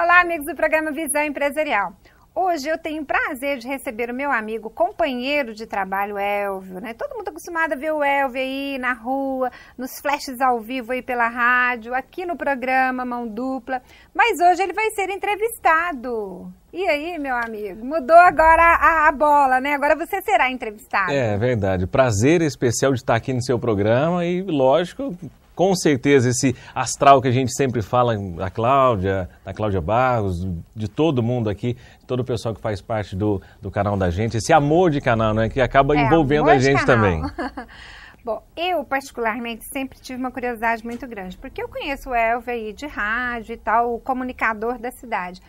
Olá, amigos do programa Visão Empresarial. Hoje eu tenho o prazer de receber o meu amigo, companheiro de trabalho, Elvio, né? Todo mundo acostumado a ver o Elvio aí na rua, nos flashes ao vivo aí pela rádio, aqui no programa Mão Dupla, mas hoje ele vai ser entrevistado. E aí, meu amigo, mudou agora a, a bola, né? Agora você será entrevistado. É verdade. Prazer especial de estar aqui no seu programa e, lógico, com certeza esse astral que a gente sempre fala da Cláudia, da Cláudia Barros, de todo mundo aqui, todo o pessoal que faz parte do, do canal da gente, esse amor de canal, né, que acaba é, envolvendo a gente também. Bom, eu particularmente sempre tive uma curiosidade muito grande, porque eu conheço o Elvio aí de rádio e tal, o comunicador da cidade.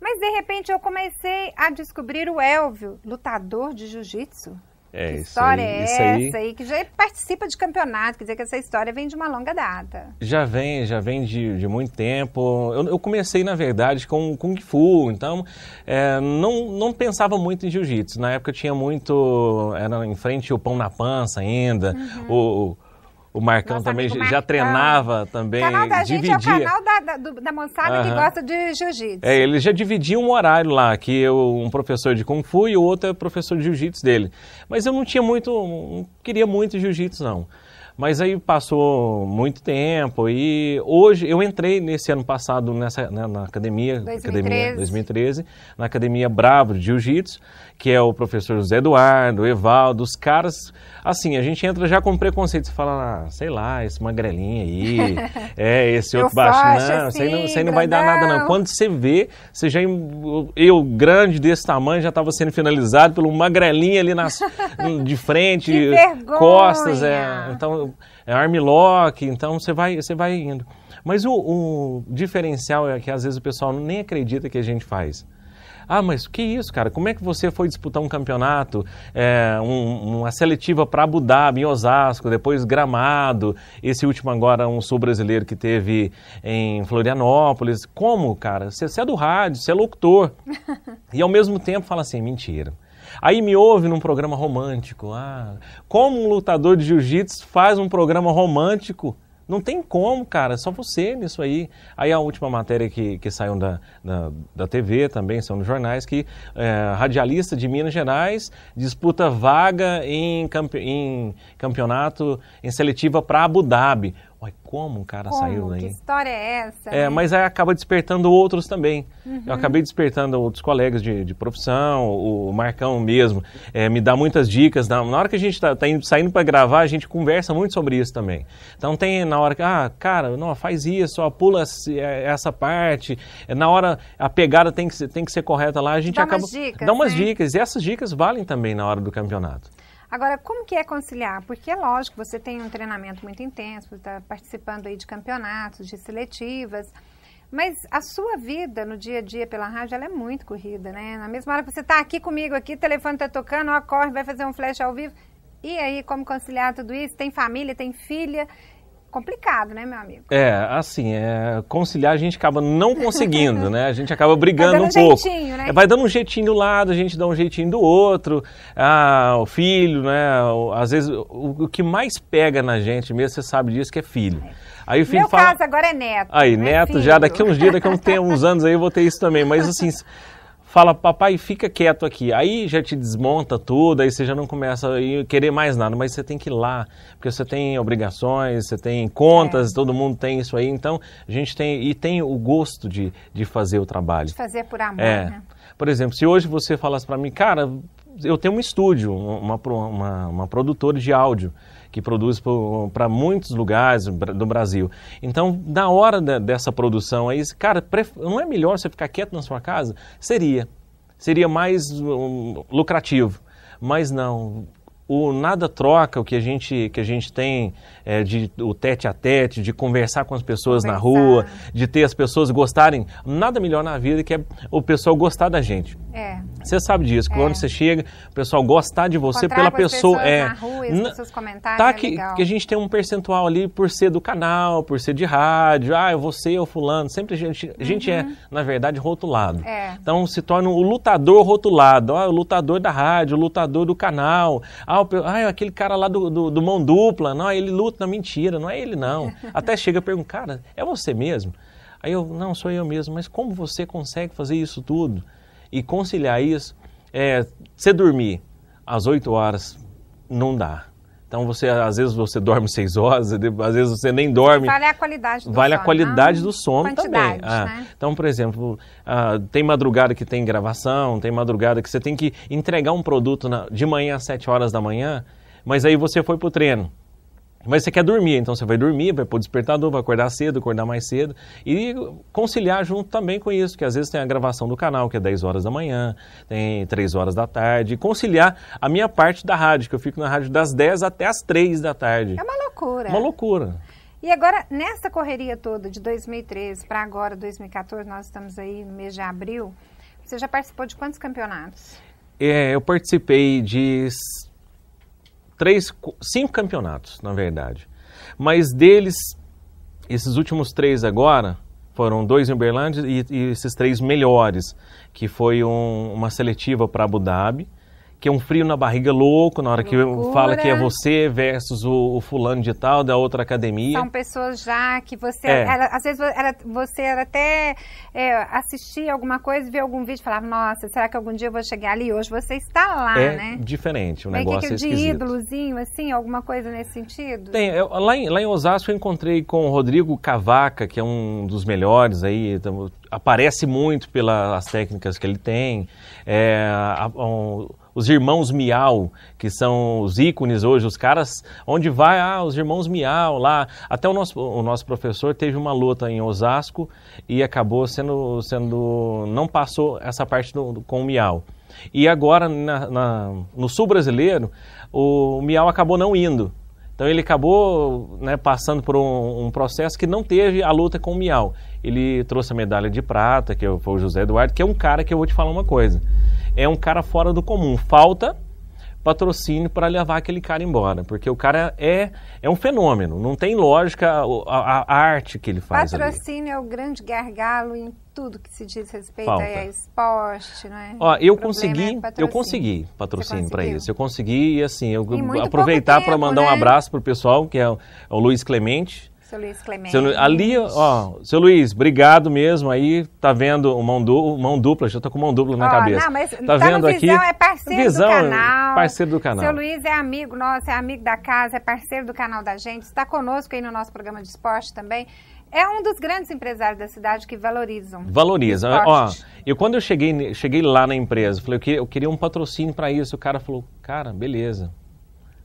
Mas de repente eu comecei a descobrir o Elvio, lutador de jiu-jitsu. É, que história aí, é essa aí... aí... que já participa de campeonato, quer dizer que essa história vem de uma longa data. Já vem, já vem de, de muito tempo. Eu, eu comecei, na verdade, com Kung Fu, então é, não, não pensava muito em Jiu-Jitsu. Na época tinha muito, era em frente o pão na pança ainda, uhum. o o Marcão Nosso também já Marcão. treinava também. O canal da dividia. gente é o canal da, da, da moçada uhum. que gosta de jiu-jitsu. É, ele já dividia um horário lá, que eu, um professor de Kung Fu e o outro é professor de jiu-jitsu dele. Mas eu não tinha muito, não queria muito jiu-jitsu não. Mas aí passou muito tempo e hoje eu entrei nesse ano passado nessa, né, na academia 2013. academia 2013, na academia Bravo de Jiu-Jitsu, que é o professor José Eduardo, Evaldo, os caras, assim, a gente entra já com preconceito, você fala, ah, sei lá, esse magrelinho aí, é esse outro baixo, não, isso aí não, isso aí não vai dar nada não. Assim, Quando você vê, você já eu grande desse tamanho já estava sendo finalizado pelo magrelinho ali nas de frente, costas, é. Então é armlock, então você vai, você vai indo. Mas o, o diferencial é que às vezes o pessoal nem acredita que a gente faz. Ah, mas que isso, cara? Como é que você foi disputar um campeonato, é, um, uma seletiva para Abu Dhabi, em Osasco, depois Gramado, esse último agora um sul-brasileiro que teve em Florianópolis. Como, cara? Você, você é do rádio, você é locutor. e ao mesmo tempo fala assim, mentira. Aí me ouve num programa romântico. Ah, como um lutador de jiu-jitsu faz um programa romântico? Não tem como, cara, é só você nisso aí. Aí a última matéria que, que saiu da, da, da TV também, são nos jornais, que é, radialista de Minas Gerais disputa vaga em, campe, em campeonato, em seletiva para Abu Dhabi. Olha, como o cara como? saiu daí? Que história é essa? É, né? mas aí acaba despertando outros também. Uhum. Eu acabei despertando outros colegas de, de profissão, o Marcão mesmo, é, me dá muitas dicas. Na, na, hora que a gente está tá, tá saindo para gravar, a gente conversa muito sobre isso também. Então tem na hora que, ah, cara, não, faz isso, ó, pula é, essa parte. É, na hora, a pegada tem que, ser, tem que ser correta lá, a gente dá acaba... Umas dicas, dá umas né? dicas. E essas dicas valem também na hora do campeonato. Agora, como que é conciliar? Porque é lógico, você tem um treinamento muito intenso, você está participando aí de campeonatos, de seletivas, mas a sua vida no dia a dia pela rádio, ela é muito corrida, né? Na mesma hora que você está aqui comigo, aqui, o telefone está tocando, ó, corre, vai fazer um flash ao vivo. E aí, como conciliar tudo isso? Tem família, tem filha, complicado, né, meu amigo? É, assim, é, conciliar a gente acaba não conseguindo, né? A gente acaba brigando um, um pouco. Jeitinho, né? É, vai dando um jeitinho do lado, a gente dá um jeitinho do outro. Ah, o filho, né? às vezes, o, o, que mais pega na gente mesmo, você sabe disso, que é filho. Aí o filho Meu fala... caso agora é neto. Aí, né? neto, já daqui uns dias, daqui uns, uns anos aí eu vou ter isso também. Mas assim, fala, papai, fica quieto aqui. Aí já te desmonta tudo, aí você já não começa a querer mais nada, mas você tem que ir lá, porque você tem obrigações, você tem contas, é. todo mundo tem isso aí. Então, a gente tem, e tem o gosto de, de fazer o trabalho. De fazer por amor, é. né? Por exemplo, se hoje você falasse para mim, cara, eu tenho um estúdio, uma, uma, uma produtora de áudio que produz para muitos lugares do Brasil. Então, na hora dessa produção aí, cara, não é melhor você ficar quieto na sua casa? Seria. Seria mais um, lucrativo. Mas não. O nada troca, o que a gente, que a gente tem é, de o tete a tete, de conversar com as pessoas conversar. na rua, de ter as pessoas gostarem. Nada melhor na vida que é o pessoal gostar da gente. É. Você sabe disso, que é. você chega, o pessoal gostar de você Encontrar pela pessoa. É, na rua, na, seus comentários. Tá é que, que, a gente tem um percentual ali por ser do canal, por ser de rádio, ah, você ou fulano. Sempre a gente, uhum. a gente é, uhum. na verdade, rotulado. É. Então se torna o lutador rotulado. Ah, o lutador da rádio, o lutador do canal. Ah, o, ah aquele cara lá do, do, do, mão dupla. Não, ele luta. na mentira, não é ele não. Até chega e pergunta, cara, é você mesmo? Aí eu, não, sou eu mesmo. Mas como você consegue fazer isso tudo? e conciliar isso, é, você dormir às 8 horas não dá. Então você às vezes você dorme 6 horas, às vezes você nem dorme. Vale a qualidade do vale sono. a qualidade né? do sono também. Ah. Né? Ah, então, por exemplo, ah, tem madrugada que tem gravação, tem madrugada que você tem que entregar um produto na, de manhã às 7 horas da manhã, mas aí você foi pro treino. Mas você quer dormir, então você vai dormir, vai pôr despertador, vai acordar cedo, acordar mais cedo e conciliar junto também com isso, que às vezes tem a gravação do canal, que é 10 horas da manhã, tem 3 horas da tarde, e conciliar a minha parte da rádio, que eu fico na rádio das 10 até as 3 da tarde. É uma loucura. Uma loucura. E agora, nessa correria toda de 2013 para agora, 2014, nós estamos aí no mês de abril, você já participou de quantos campeonatos? É, eu participei de três, cinco campeonatos, na verdade. Mas deles, esses últimos três agora, foram dois em Uberlândia e, e esses três melhores, que foi um, uma seletiva para Abu Dhabi, que é um frio na barriga louco na hora Loucura. que fala que é né? você versus o, o, fulano de tal da outra academia. São pessoas já que você, é. às vezes você era até é, assistir alguma coisa, ver algum vídeo, falava nossa, será que algum dia eu vou chegar ali? Hoje você está lá, é né? Diferente, o um negócio que, que, é de ídolozinho, assim, alguma coisa nesse sentido. Tem, eu, lá, em, lá em Osasco eu encontrei com o Rodrigo Cavaca, que é um dos melhores aí, tamo, aparece muito pelas técnicas que ele tem. É, a, um, os irmãos Miau, que são os ícones hoje, os caras, onde vai, ah, os irmãos Miau lá. Até o nosso, o nosso professor teve uma luta em Osasco e acabou sendo, sendo não passou essa parte do, do com o Miau. E agora, na, na, no sul brasileiro, o Miau acabou não indo. Então ele acabou né, passando por um, um, processo que não teve a luta com o Miau. Ele trouxe a medalha de prata, que é foi o José Eduardo, que é um cara que eu vou te falar uma coisa. É um cara fora do comum. Falta patrocínio para levar aquele cara embora, porque o cara é, é um fenômeno, não tem lógica a, a, a arte que ele faz. Patrocínio ali. é o grande gargalo em tudo que se diz respeito Falta. a esporte, né? Ó, eu é consegui, é eu consegui patrocínio para isso, eu consegui e assim, eu aproveitar para mandar né? um abraço pro pessoal que é o Luiz Clemente seu Luiz Clemente. Seu, ali, ó, seu Luiz, obrigado mesmo aí. Tá vendo mão, du, mão dupla, já tô com mão dupla na oh, cabeça. Não, mas tá, tá vendo aqui? Visão é parceiro visão, do canal. Parceiro do canal. Seu Luiz é amigo nosso, é amigo da casa, é parceiro do canal da gente, está conosco aí no nosso programa de esporte também. É um dos grandes empresários da cidade que valorizam. Valorizam. Ó, eu quando eu cheguei, cheguei lá na empresa, falei, eu queria, eu queria um patrocínio para isso. O cara falou, cara, beleza.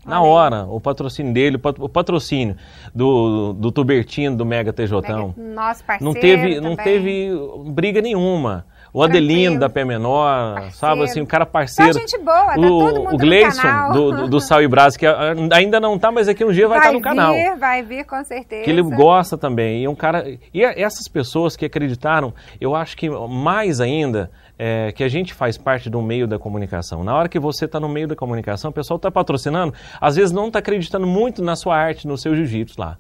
Na hora, o patrocínio dele, o patrocínio do, do Tubertino, do Mega Tejotão Nosso parceiro. Não teve, não teve briga nenhuma o Adelino da Pé Menor, parceiro. sabe assim, o cara parceiro. Só gente boa, tá o, todo mundo o Gleison do, do, do Sal e Brás, que é, ainda não tá, mas aqui é um dia vai, estar tá no canal. Vai vir, vai vir com certeza. Que ele gosta também. E um cara. E essas pessoas que acreditaram, eu acho que mais ainda. É, que a gente faz parte do meio da comunicação. Na hora que você está no meio da comunicação, o pessoal está patrocinando, às vezes não está acreditando muito na sua arte, no seu jiu-jitsu lá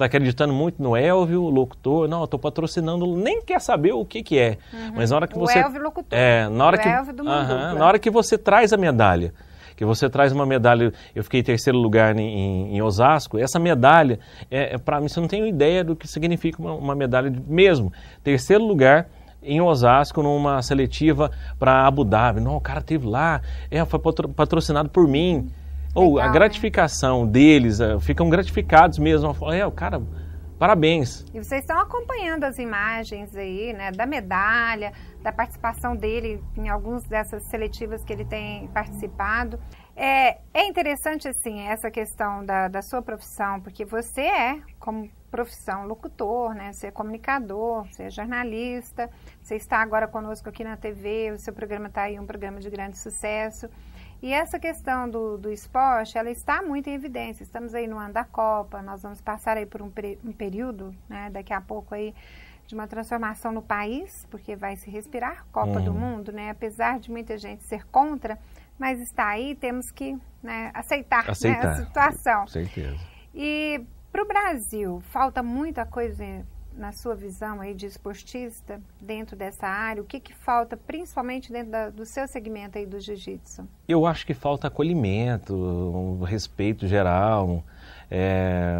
está acreditando muito no Elvio, locutor. Não, eu estou patrocinando, nem quer saber o que, que é. Uhum. Mas na hora que o você. Elvio, locutor. É, na hora o que. Elvio do na hora que você traz a medalha que você traz uma medalha. Eu fiquei em terceiro lugar em, em, em Osasco. Essa medalha, é, é para mim, você não tem ideia do que significa uma, uma medalha de, mesmo. Terceiro lugar em Osasco, numa seletiva para Abu Dhabi. Não, o cara teve lá, é, foi patrocinado por mim. Ou a né? gratificação né? deles, eh, ficam gratificados mesmo. É, o cara, parabéns. E vocês estão acompanhando as imagens aí, né, da medalha, da participação dele em alguns dessas seletivas que ele tem participado. É, é interessante, assim, essa questão da, da sua profissão, porque você é, como profissão locutor, né? Você é comunicador, você é jornalista, você está agora conosco aqui na TV, o seu programa está aí, um programa de grande sucesso. E essa questão do, do esporte, ela está muito em evidência. Estamos aí no ano da Copa, nós vamos passar aí por um, um período, né, daqui a pouco aí, de uma transformação no país, porque vai se respirar Copa uhum. do Mundo, né? Apesar de muita gente ser contra, mas está aí, temos que né, aceitar, aceitar. Né, a situação. Com certeza. E para o Brasil, falta muita coisa na sua visão aí de esportista, dentro dessa área, o que, que falta, principalmente dentro da, do seu segmento aí do jiu-jitsu? Eu acho que falta acolhimento, um respeito geral, é,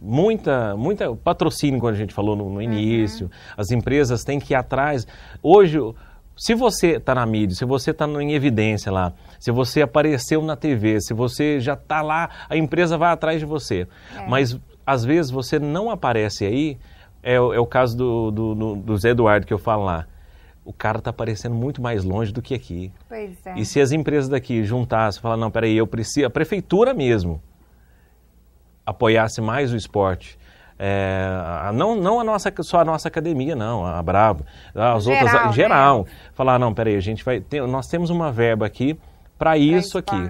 muita, muita patrocínio, como a gente falou no, no uhum. início. Uhum. As empresas têm que ir atrás. Hoje, se você está na mídia, se você está em evidência lá, se você apareceu na TV, se você já está lá, a empresa vai atrás de você. É. Mas às vezes você não aparece aí é, é o caso do, do, do, do Zé Eduardo que eu falo lá o cara está aparecendo muito mais longe do que aqui. Pois é. E se as empresas daqui juntassem, falar não, peraí, eu preciso, a prefeitura mesmo apoiasse mais o esporte. É, não não a nossa, só a nossa academia, não, a Bravo, as geral, outras, em né? geral. Falar, não, peraí, a gente vai, tem, nós temos uma verba aqui para isso aqui.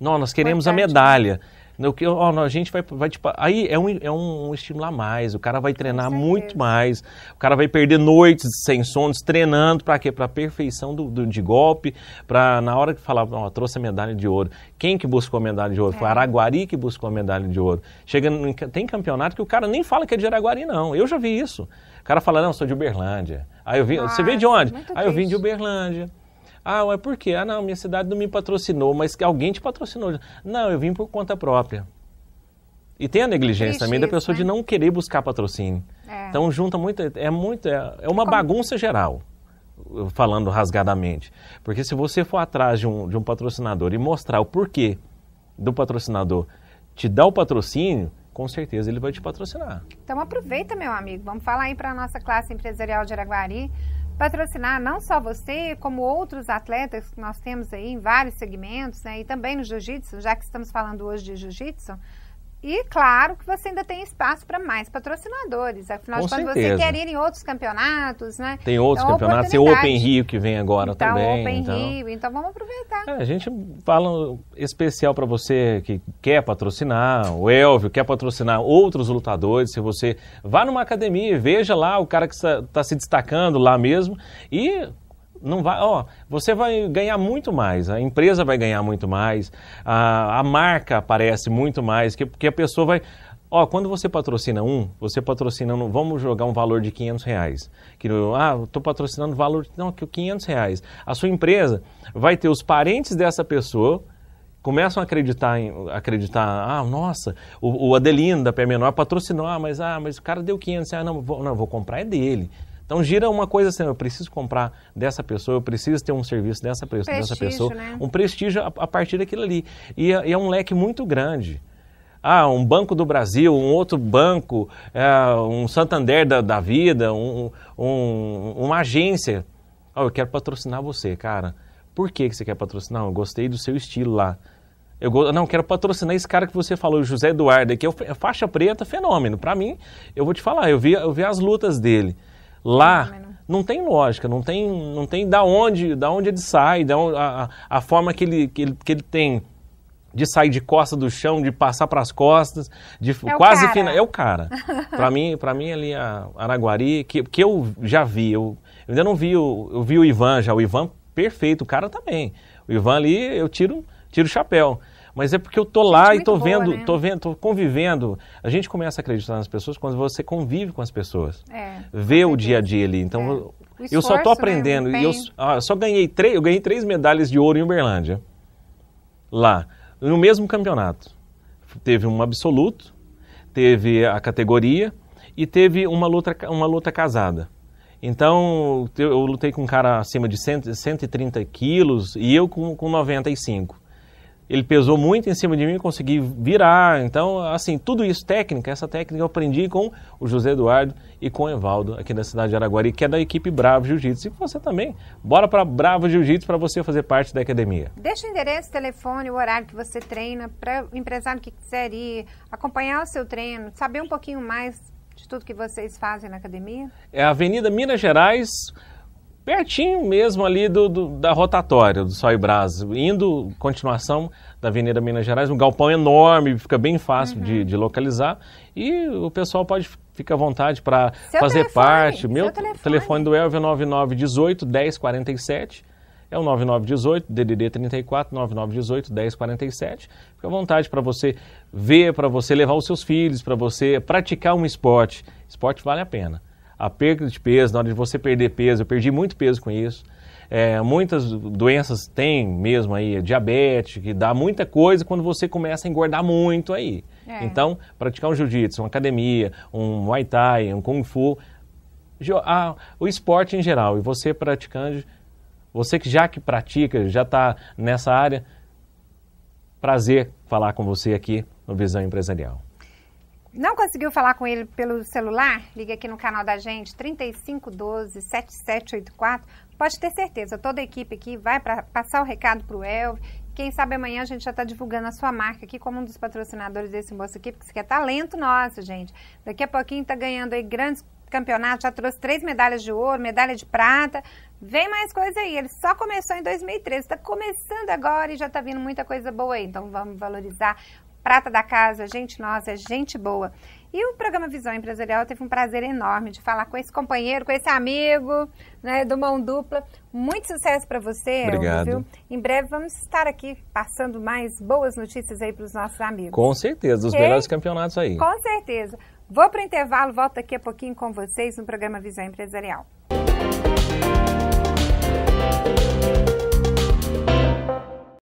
Não, nós queremos Importante. a né? medalha. No né, que, ó, a gente vai, vai tipo, aí é um, é um estímulo a mais, o cara vai treinar muito mais, o cara vai perder noites sem sonos treinando para quê? Para perfeição do, do, de golpe, para na hora que falava, ó, trouxe a medalha de ouro. Quem que buscou a medalha de ouro? É. Foi Araguari que buscou a medalha de ouro. chegando tem campeonato que o cara nem fala que é de Araguari não. Eu já vi isso. O cara fala, não, sou de Uberlândia. Aí eu vi, ah, você veio de onde? Aí eu vim de Uberlândia. Ah, mas por quê? Ah, não, minha cidade não me patrocinou, mas alguém te patrocinou. Não, eu vim por conta própria. E tem a negligência também da pessoa né? de não querer buscar patrocínio. É. Então junta muito, é muito, é, é uma Como... bagunça geral, falando rasgadamente. Porque se você for atrás de um, de um patrocinador e mostrar o porquê do patrocinador te dar o patrocínio, com certeza ele vai te patrocinar. Então aproveita, meu amigo. Vamos falar aí para a nossa classe empresarial de Araguari patrocinar não só você, como outros atletas que nós temos aí em vários segmentos, né? E também no jiu-jitsu, já que estamos falando hoje de jiu-jitsu, e claro que você ainda tem espaço para mais patrocinadores. Afinal Com de contas, você quer ir em outros campeonatos, né? Tem outros então, campeonatos, tem o Open Rio que vem agora então, também. Open então, Rio, então vamos aproveitar. É, a gente fala um especial para você que quer patrocinar, o Elvio quer patrocinar outros lutadores. Se você vá numa academia e veja lá o cara que está tá se destacando lá mesmo e não vai, ó, você vai ganhar muito mais, a empresa vai ganhar muito mais, a, a marca aparece muito mais, que, porque a pessoa vai. Ó, quando você patrocina um, você patrocina, um, vamos jogar um valor de 500 reais. Que, ah, estou patrocinando valor, não, que 500 reais. A sua empresa vai ter os parentes dessa pessoa, começam a acreditar, em, acreditar ah, nossa, o, o Adelino da Pé Menor patrocinou, ah, mas, ah, mas o cara deu 500 reais, não, vou, não, vou comprar é dele. Então gira uma coisa assim, eu preciso comprar dessa pessoa, eu preciso ter um serviço dessa, pessoa, prestígio, dessa pessoa, né? um prestígio a, a, partir daquilo ali. E, é, e é um leque muito grande ah, um Banco do Brasil, um outro banco, é, um Santander da, da vida, um, um, uma agência. Oh, eu quero patrocinar você, cara. Por que, que você quer patrocinar? Eu gostei do seu estilo lá. Eu não quero patrocinar esse cara que você falou, José Eduardo, que é, é faixa preta, fenômeno. Para mim, eu vou te falar, eu vi, eu vi as lutas dele lá não tem lógica, não tem, não tem da onde, da onde ele sai, da onde, a, a forma que ele, que ele, que ele tem de sair de costa do chão, de passar para as costas, de é quase que é o cara. para mim, para mim ali a Araguari, que, que eu já vi, eu, eu ainda não vi o, eu vi o Ivan já, o Ivan perfeito, o cara também. Tá o Ivan ali eu tiro tiro o chapéu. Mas é porque eu tô lá e tô boa, vendo, né? tô vendo, tô convivendo. A gente começa a acreditar nas pessoas quando você convive com as pessoas. É, Vê o dia a dia ali. Então, é. esforço, eu só tô né? aprendendo. Né? E eu, ah, só ganhei três, eu ganhei três medalhas de ouro em Uberlândia. Lá. No mesmo campeonato. Teve um absoluto, teve a categoria e teve uma luta, uma luta casada. Então, eu, eu lutei com um cara acima de 100, 130 quilos e eu com, com 95 ele pesou muito em cima de mim, consegui virar. Então, assim, tudo isso técnica, essa técnica eu aprendi com o José Eduardo e com o Evaldo aqui na cidade de Araguari, que é da equipe Bravo Jiu-Jitsu. E você também, bora para Bravo Jiu-Jitsu para você fazer parte da academia. Deixa o endereço, telefone, o horário que você treina para o empresário que quiser ir acompanhar o seu treino, saber um pouquinho mais de tudo que vocês fazem na academia. É a Avenida Minas Gerais, pertinho mesmo ali do, do da rotatória do Sol Brás, indo continuação da Avenida Minas Gerais, um galpão enorme, fica bem fácil uhum. de, de, localizar e o pessoal pode ficar à vontade para fazer telefone, parte. Meu telefone. telefone do Elvio 9918 é 1047 é o 9918 DDD 34 9918 1047. Fica à vontade para você ver, para você levar os seus filhos, para você praticar um esporte. Esporte vale a pena a perda de peso, na hora de você perder peso, eu perdi muito peso com isso. É, muitas doenças têm mesmo aí, é diabetes, que dá muita coisa quando você começa a engordar muito aí. É. Então, praticar um jiu-jitsu, uma academia, um muay thai, um kung fu, a, o esporte em geral, e você praticando, você que já que pratica, já está nessa área, prazer falar com você aqui no Visão Empresarial. Não conseguiu falar com ele pelo celular? Ligue aqui no canal da gente, 3512 7784. Pode ter certeza, toda a equipe aqui vai pra, passar o recado para o Elvio. Quem sabe amanhã a gente já está divulgando a sua marca aqui como um dos patrocinadores desse moço aqui, porque isso aqui é talento nosso, gente. Daqui a pouquinho está ganhando aí grandes campeonatos, já trouxe três medalhas de ouro, medalha de prata. Vem mais coisa aí, ele só começou em 2013, está começando agora e já está vindo muita coisa boa aí. Então vamos valorizar prata da casa, gente nossa, gente boa. E o programa Visão Empresarial teve um prazer enorme de falar com esse companheiro, com esse amigo, né, do Mão Dupla. Muito sucesso para você, Obrigado. Em breve vamos estar aqui passando mais boas notícias aí para os nossos amigos. Com certeza, os okay? melhores campeonatos aí. Com certeza. Vou para o intervalo, volto aqui a pouquinho com vocês no programa Visão Empresarial.